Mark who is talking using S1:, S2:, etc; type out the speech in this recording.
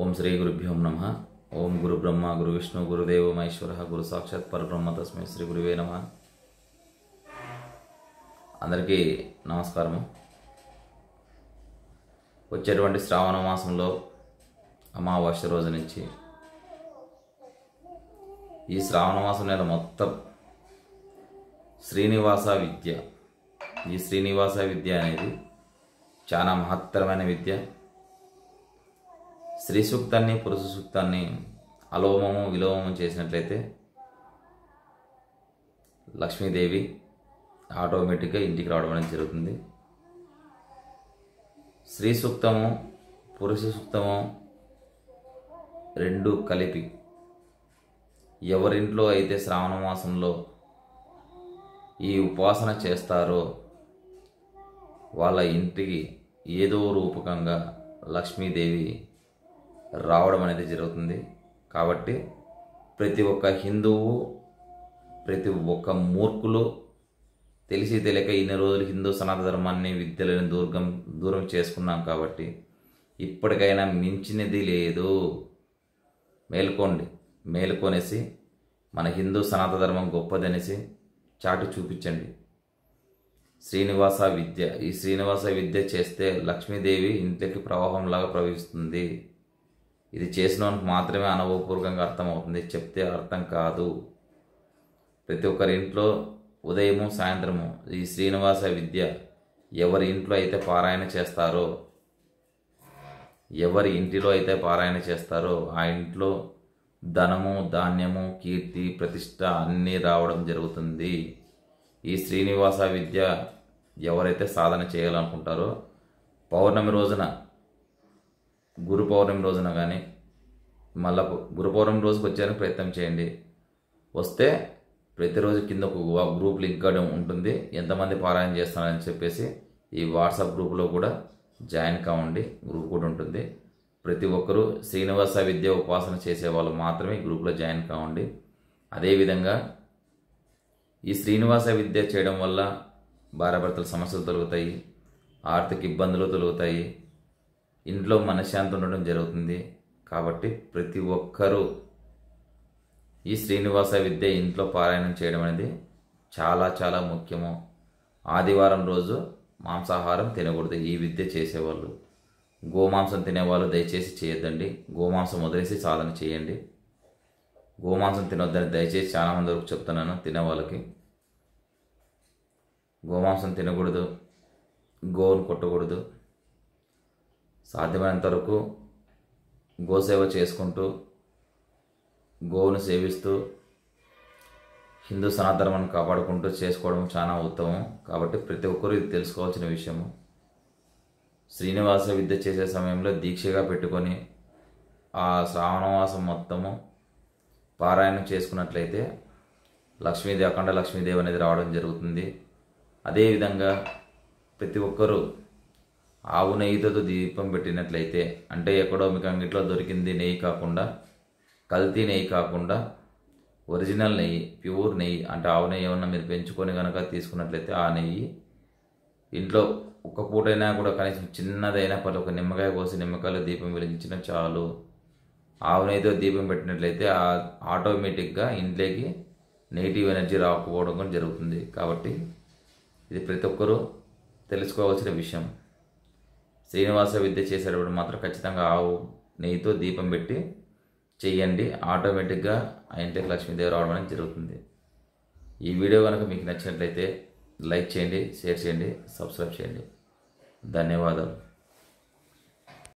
S1: ఓం శ్రీ గురుభ్యోం నమ ఓం గురు బ్రహ్మ గురు విష్ణు గురుదేవ మహేశ్వర గురు సాక్షాత్ పరబ్రహ్మ తస్మై శ్రీ గురువే నమ అందరికీ నమస్కారము వచ్చేటువంటి శ్రావణ మాసంలో అమావాస్య రోజు నుంచి ఈ శ్రావణ మాసం నెల మొత్తం శ్రీనివాస విద్య ఈ శ్రీనివాస విద్య అనేది చాలా మహత్తరమైన విద్య స్త్రీ సూక్తాన్ని పురుష సూక్తాన్ని అలోమము విలోమము చేసినట్లయితే లక్ష్మీదేవి ఆటోమేటిక్గా ఇంటికి రావడం అనేది జరుగుతుంది స్త్రీ సూక్తము పురుష సూక్తము రెండు కలిపి ఎవరింట్లో అయితే శ్రావణ మాసంలో ఈ ఉపాసన చేస్తారో వాళ్ళ ఇంటికి ఏదో రూపకంగా లక్ష్మీదేవి రావడం అనేది జరుగుతుంది కాబట్టి ప్రతి ఒక్క హిందువు ప్రతి ఒక్క మూర్ఖులు తెలిసి తెలియక ఇన్ని రోజులు హిందూ సనాతన ధర్మాన్ని విద్యలను దూర్గం దూరం చేసుకున్నాం కాబట్టి ఇప్పటికైనా మించినది లేదు మేల్కోండి మేలుకొనేసి మన హిందూ సనాతన ధర్మం గొప్పదనేసి చాటు చూపించండి శ్రీనివాస విద్య ఈ శ్రీనివాస విద్య చేస్తే లక్ష్మీదేవి ఇంట్లోకి ప్రవాహంలాగా ప్రవహిస్తుంది ఇది చేసినోనికి మాత్రమే అనుభవపూర్వకంగా అర్థమవుతుంది చెప్తే అర్థం కాదు ప్రతి ఒక్కరి ఇంట్లో ఉదయము సాయంత్రము ఈ శ్రీనివాస విద్య ఎవరి ఇంట్లో అయితే పారాయణ చేస్తారో ఎవరి ఇంటిలో అయితే పారాయణ చేస్తారో ఆ ఇంట్లో ధనము ధాన్యము కీర్తి ప్రతిష్ట అన్నీ రావడం జరుగుతుంది ఈ శ్రీనివాస విద్య ఎవరైతే సాధన చేయాలనుకుంటారో పౌర్ణమి రోజున గురు పౌర్ణమి రోజున కానీ మళ్ళా గురు పౌర్ణమి రోజుకి వచ్చేందుకు ప్రయత్నం చేయండి వస్తే ప్రతిరోజు కింద ఒక గ్రూప్ లింక్ కావడం ఉంటుంది ఎంతమంది పారాయణ చేస్తున్నారని చెప్పేసి ఈ వాట్సాప్ గ్రూప్లో కూడా జాయిన్ కావండి గ్రూప్ కూడా ఉంటుంది ప్రతి ఒక్కరూ శ్రీనివాస విద్య ఉపాసన చేసే వాళ్ళు మాత్రమే గ్రూప్లో జాయిన్ కావండి అదేవిధంగా ఈ శ్రీనివాస విద్య చేయడం వల్ల భార్యాభర్తల సమస్యలు తొలుగుతాయి ఆర్థిక ఇబ్బందులు తొలుగుతాయి ఇంట్లో మనశ్శాంతి ఉండడం జరుగుతుంది కాబట్టి ప్రతి ఒక్కరూ ఈ శ్రీనివాస విద్య ఇంట్లో పారాయణం చేయడం అనేది చాలా చాలా ముఖ్యము ఆదివారం రోజు మాంసాహారం తినకూడదు ఈ విద్య చేసేవాళ్ళు గోమాంసం తినేవాళ్ళు దయచేసి చేయొద్దండి గోమాంసం వదిలేసి సాధన చేయండి గోమాంసం తినొద్దని దయచేసి చాలామంది వరకు చెప్తున్నాను తినేవాళ్ళకి గోమాంసం తినకూడదు గోవును కొట్టకూడదు సాధ్యమైనంత వరకు గోసేవ చేసుకుంటూ గోవును సేవిస్తూ హిందూ సనాతనమని కాపాడుకుంటూ చేసుకోవడం చాలా ఉత్తమం కాబట్టి ప్రతి ఒక్కరూ ఇది తెలుసుకోవాల్సిన విషయము శ్రీనివాస విద్య చేసే సమయంలో దీక్షగా పెట్టుకొని ఆ శ్రావణవాసం మొత్తము పారాయణం చేసుకున్నట్లయితే లక్ష్మీదేవి అఖండ లక్ష్మీదేవి అనేది రావడం జరుగుతుంది అదేవిధంగా ప్రతి ఒక్కరూ ఆవు నెయ్యితో దీపం పెట్టినట్లయితే అంటే ఎక్కడో మీకు అంగిట్లో దొరికింది నెయ్యి కాకుండా కల్తీ నెయ్యి కాకుండా ఒరిజినల్ నెయ్యి ప్యూర్ నెయ్యి అంటే ఆవు నెయ్యి ఏమన్నా మీరు పెంచుకొని కనుక తీసుకున్నట్లయితే ఆ నెయ్యి ఇంట్లో ఒక్క పూటైనా కూడా కనీసం చిన్నదైనా పలు ఒక నిమ్మకాయ కోసి నిమ్మకాయలు దీపం వెలిగించిన చాలు ఆవు నెయ్యితో దీపం పెట్టినట్లయితే ఆ ఆటోమేటిక్గా ఇంట్లోకి నెగిటివ్ ఎనర్జీ రాకపోవడం కూడా జరుగుతుంది కాబట్టి ఇది ప్రతి ఒక్కరూ తెలుసుకోవాల్సిన విషయం శ్రీనివాస విద్య చేసేటప్పుడు మాత్రం ఖచ్చితంగా ఆవు నెయ్యితో దీపం పెట్టి చేయండి ఆటోమేటిక్గా ఆ ఇంటికి లక్ష్మీదేవి రావడం అనేది జరుగుతుంది ఈ వీడియో కనుక మీకు నచ్చినట్లయితే లైక్ చేయండి షేర్ చేయండి సబ్స్క్రైబ్ చేయండి ధన్యవాదాలు